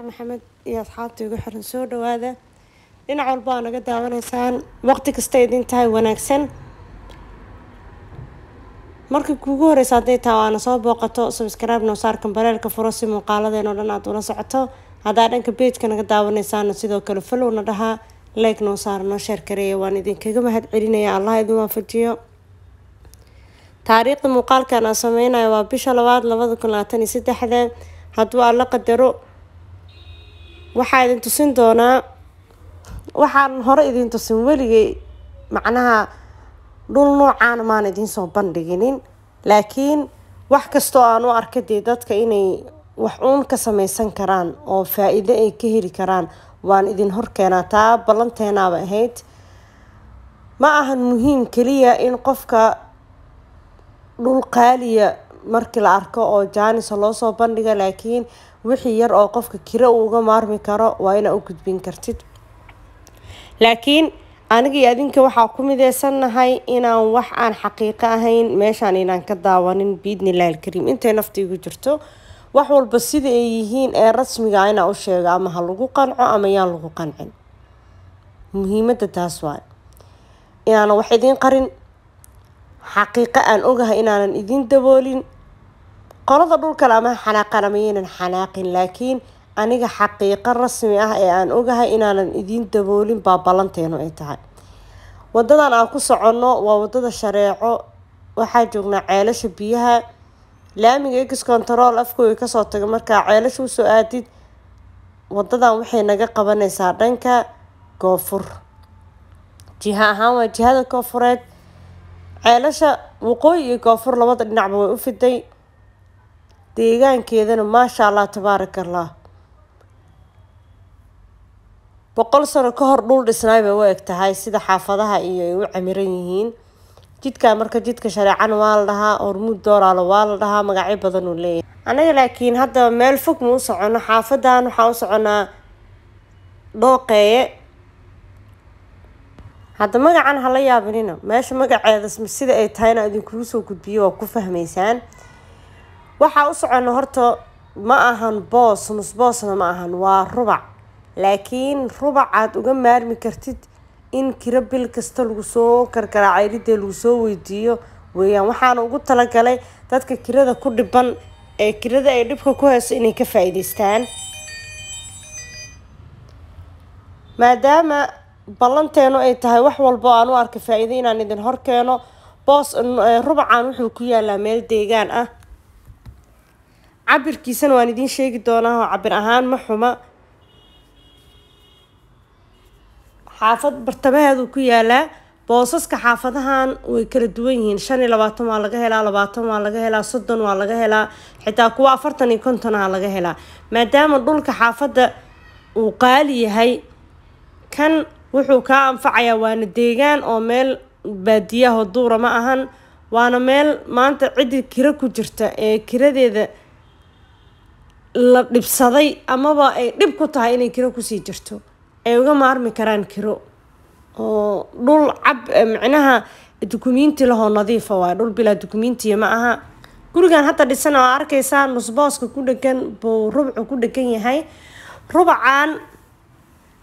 maxamed iyo asxaabta igu xiran soo dhawaada dhinac walba naga daawanaysaan waqti kasta idin tahay wanaagsan markii kugu horeysa hadday taha aana soo booqato subscribe noo saarkan bareelka furo si oo dhan aad ula socoto haddaa dhanka bejka naga daawanaysaana sidoo kale na dhahaa leeg noo saara noo sheer kareeya waan idinkaga mahad celinaya allah idin waafajiyo taariikhda muuqaalkan aan sameynayo waa bisha labaad labada kun labaatan iyo saddexda hadduu alla qadaro waxaa idin tusin doonaa waxaan hore idin tusin weligay macnaha dhul noocaana maan idiinsoo bandhiginin laakiin wax kastoo aan u arka dee dadka inay wax uun ka samaysan karaan oo faa-iido ay ka heli karaan waan idin horkeenaa taa ballanteenaaba ahayd ma ahan muhiim keliya in qofka dhul qaaliya markii la arko oo jaanisa loosoo bandhiga laakiin wixii yar oo qofka kiro uu uga maarmi karo waa inaa u gudbin kartid laakiin anigii adinka waxaa ku mideysannahay inaan wax aan xaqiiqo ahayn meeshaan inaan ka daawanin biidnillahi alkariim intay nafta jirto wax walba sida ay yihiin ee rasmiga ah inaa u sheego ama ha lagu qanco ama yaan lagu qancin muhiimadda taas waayo inaanan wax idiin qarin xaqiiqo aan ogahay inaanan idiin daboolin qolada dhulkale ama xanaaqan ama yaynan xanaaqin laakiin aniga xaqiiqo rasmi ah ee aan ogahay inaanan idiin daboolin baa ballanteenu ay tahay wadadan aan ku soconno waa wadada shareeco waxaa joognaa ceelasha biyaha laamiga ex control afkooga kasoo tagay markaa ceelasha usoo aadid wadadan waxay naga qabanaysaa dhanka goofur jiha ahaan waa jihada koofureed ceelasha waqooyi iyo goofur labada dhinacba way u fiday deegaankeedana maasha allah tabaaraka allah boqol sano ka hor dhul dhisnaay bay u eg tahay sida xaafadaha iyo ay u camiran yihiin jidkaa marka jidka shareecana waa la dhahaa hormuud dooraalo waa la dhahaa magacyo badanuu leeyahay anaga laakiin haddaba meel fog ma u socono xaafadan waxaa u soconaa dhooqeeye hadda magacan hala yaabinina meesha magaceedas sida ay tahayna idinkugu soo gudbiyo waa ku fahmaysaan waxaa u socona horta ma ahan boos nusboosna ma ahan waa rubac laakiin rubac aada uga maarmi kartid in kiro bil kasta lagu soo karkaraacay ridee lagu soo weydiiyo weeyaan waxaana ugu talagalay dadka kirada ku dhiban ee kirada ay dhibka ku hayso inay ka faa-iideystaan maadaama ballanteenu ay tahay wax walbo aan u arka faa-iido inaan idin horkeeno boos rubacan wuxuu ku yaalaa meel deegaan ah cabirkiisana waan idiin sheegi doonaa oo cabir ahaan ma xuma xaafad bartamaheeduu ku yaalaa boosaska xaafadahan way kala duwan yihiin shan iyo labaatan waa laga helaa labaatan waa laga helaa soddon waa laga helaa xitaa kuwa afartan iyo konton aa laga helaa maadaama dhulka xaafadda uu qaali yahay kan wuxuu kaa anfacayaa waana deegaan oo meel baadiyaho duura ma ahan waana meel maanta cidii kiro ku jirta ee kiradeeda la dhibsaday amaba ay dhib ku tahay inay kiro kusii jirto ay uga maarmi karaan kiro oo dhul cab micnaha dukumiinti lahoo nadiifa waay dhul bilaa dukumiintiya ma aha gurigan hadda dhisan oo arkaysaa nusbooska ku dhegan buu rubcu ku dhegan yahay rubacan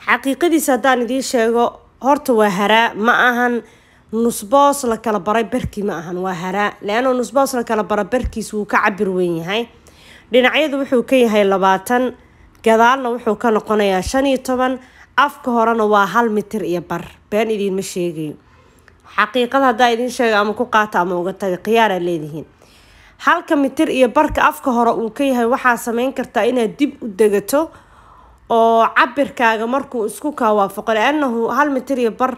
xaqiiqadiisa haddaan idiin sheego horta waa haraa ma ahan nusboos la kala baray barkii ma ahan waa haraa le nusboos la kala bara barkiis wuu ka cabir weyn yahay dhinacyadu wuxuu ka yahay labaatan gadaalna wuxuu ka noqonayaa shan iyo toban afka horena waa hal mitir iyo bar been idiinma sheegayo xaqiiqad haddaa idin sheega ama ku qaata ama uga taga khiyaaraad leedihiin halka mitir iyo barka afka hore uu ka yahay waxaa sameyn kartaa inaad dib u degato oo cabirkaaga markuu isku kaa waafaqo le-annahu hal mitir iyo bar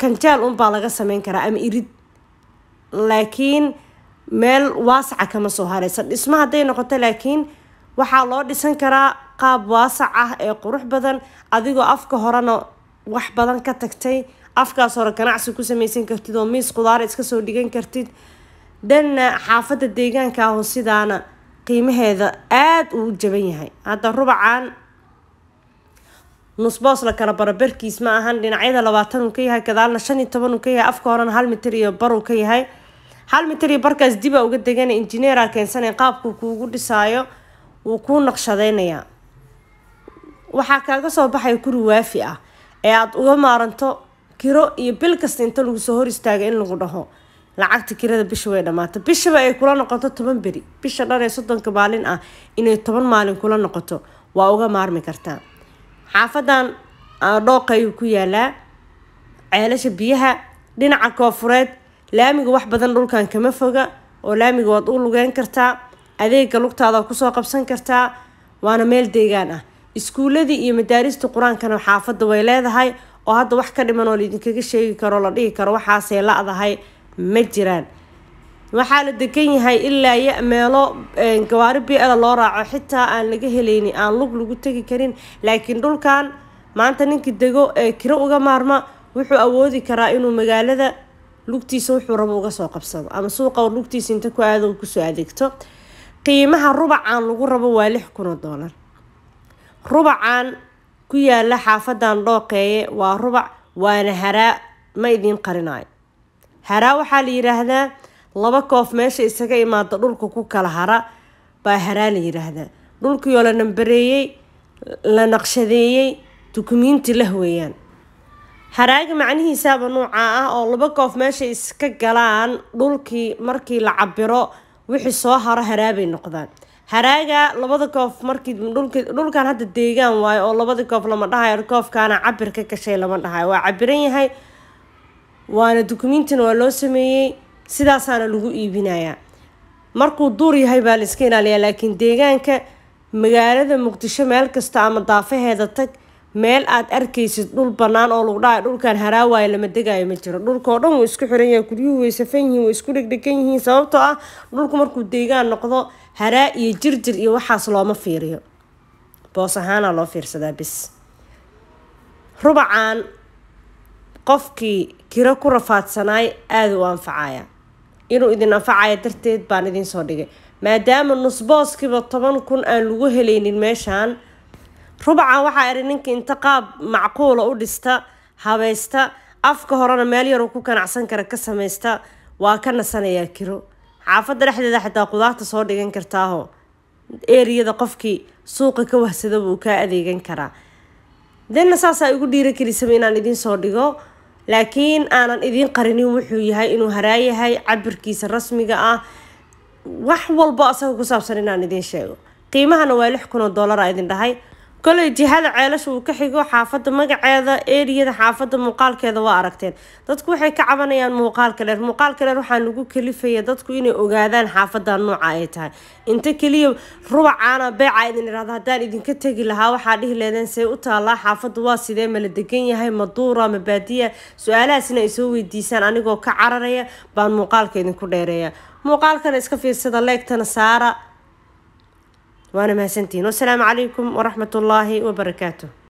kanjeel unbaa laga sameyn karaa ama irid laakiin meel waasaca kama soo haraysan dhisma hadday noqoto laakiin waxaa loo dhisan karaa qaab waasac ah ee qurux badan adigoo afka horena wax badan ka tagtay afkaas hore ganacsi ku samaysan kartid oo miis khudaara iska soo dhigan kartid dhanna eh, xaafadda deegaanka ahu sidaana qiimaheeda aada uu jaban yahay hadda rubacan la kala barabarkiis ma ahan dhinacyada labaatanuu uu ka yahay gadaalna shan iyo toban uu ka yahay afka horena hal mitir iyo baruu ka yahay hal mitir barkaas dibaa uga degana injineera keensanay qaabku kuugu dhisaayo wuu kuu naqshadaynayaa waxaa kaaga soo baxay kuri waafi ah ee aada uga maaranto kiro iyo bil kasta inta lagusoo hor istaaga in lagu dhaho lacagta kirada bisha way dhammaata bishaba ay kula noqoto toban beri bisha dhan ee soddonka maalin ah inay toban maalin kula noqoto waa uga maarmi kartaa xaafadan ah, dhooq ayuu ku yaalaa ceelasha biyaha dhinaca koofureed laamiga wax badan dhulkan kama foga oo laamiga waad u lugeyn kartaa adeega lugtaada kusoo qabsan kartaa waana meel deegaan ah iskuuladii iyo madaarista qur-aankana xaafadda way leedahay oo hadda wax ka dhiman oo laidinkaga sheegi karo la dhihi karo waxaasay la-dahay ma jiraan waxaa la degan yahay ilaa ya meelo gawaari bi loo raaco xitaa aan laga helayni aan lug lagu tegi karin laakiin dhulkan maanta ninki dego ee kiro uga maarma wuxuu awoodi karaa inuu magaalada lugtiisa wuxuu rabo uga soo qabsado ama suuqa lugtiisa inta ku aado kusoo adeegto qiimaha rubacan lagu rabo waa lix kuno dollar rubacan ku yaala xaafadan dhooqeeye waa rubac waana haraa ma idiin qarinayo haraa waxaa la yiraahdaa laba koof meesha isaga imaada dhulka ku kala hara baa haraa la yiraahdaa dhulkiioo la nambareeyey la naqshadeeyey dukumiinti lah weeyaan haraaga macnihiisaaba nuuca ah oo laba goof meeshay iska galaan dhulkii markii la cabiro wixii soo haro haraabay noqdaan haraaga labada koof markii dhulkan hadda deegaan waayo oo labada koof lama dhahayo koofkaana cabir ka gashay lama dhahayo waa cabiran yahay waana dukumiintina waa loo sameeyey sidaasaana lagu iibinayaa markuu duur yahay baa la iska ilaaliyaa laakiin deegaanka magaalada muqdisho meel kasta ama daafaheeda tag meel aad arkaysid dhul banaan oo lagu dhahay dhulkan waayo lama degaayo ma jiro dhulkao dhan wuu isku xiran yahay guryuhu way safan yihiin way isku dhegdhegan yihiin sababtoo ah dhulku markuu deegaan noqdo haraa iyo jirjir iyo waxaas looma fiiriyo boos ahaana loo fiirsadaa bis rubacan qofkii kiro ku rafaadsanaay aada u anfacaya inuu idin anfacaya darteed baan idiin soo dhigay maadaama nusbooskiiba toban kun aan lagu helaynin meeshaan rubcan waxaa idhi ninka inta qaab macquula u dhista habaysta afka horena meel yaru ku ganacsan kara ka samaysta waa ka nasanayaa kiro xaafada dhexdeeda xitaa qudaarta soo dhigan kartaaho eriyada qofkii suuqa ka wahsado buu kaa adeegan karaa denna saasaa igu dhiirogelisaba inaan idiin soo dhigo laakiin aanan idiin qarinin wuxuu yahay inuu haraayahay cabirkiisa rasmiga ah wax walbo asaga ku saabsan inaan idiin sheego qiimahana waa lix kun oo dollar idin dhahay kolay jihada ceelasha uu ka xigo xaafada magaceeda eriyada xaafada muuqaalkeeda waa aragteen dadku waxay ka cabanayaan muuqaalka dheer muuqaalka dheer waxaa lagu kalifaya dadku inay ogaadaan xaafada nooca ay tahay inta keliya rubacaana beeca idin irahda haddaan idinka tegi lahaa waxaa dhihi leedeen say u taallaa xaafada waa sidee mala degan yahay maduura mabaadiya su-aalahaasina ay soo weydiisaan anigoo ka cararaya baan muuqaalka idinku dheereeya muuqaalkana iska fiirsada leegtana saara waana mahadsantihiin wassalaamu calaykum waraxmat ullaahi wabarakaatuh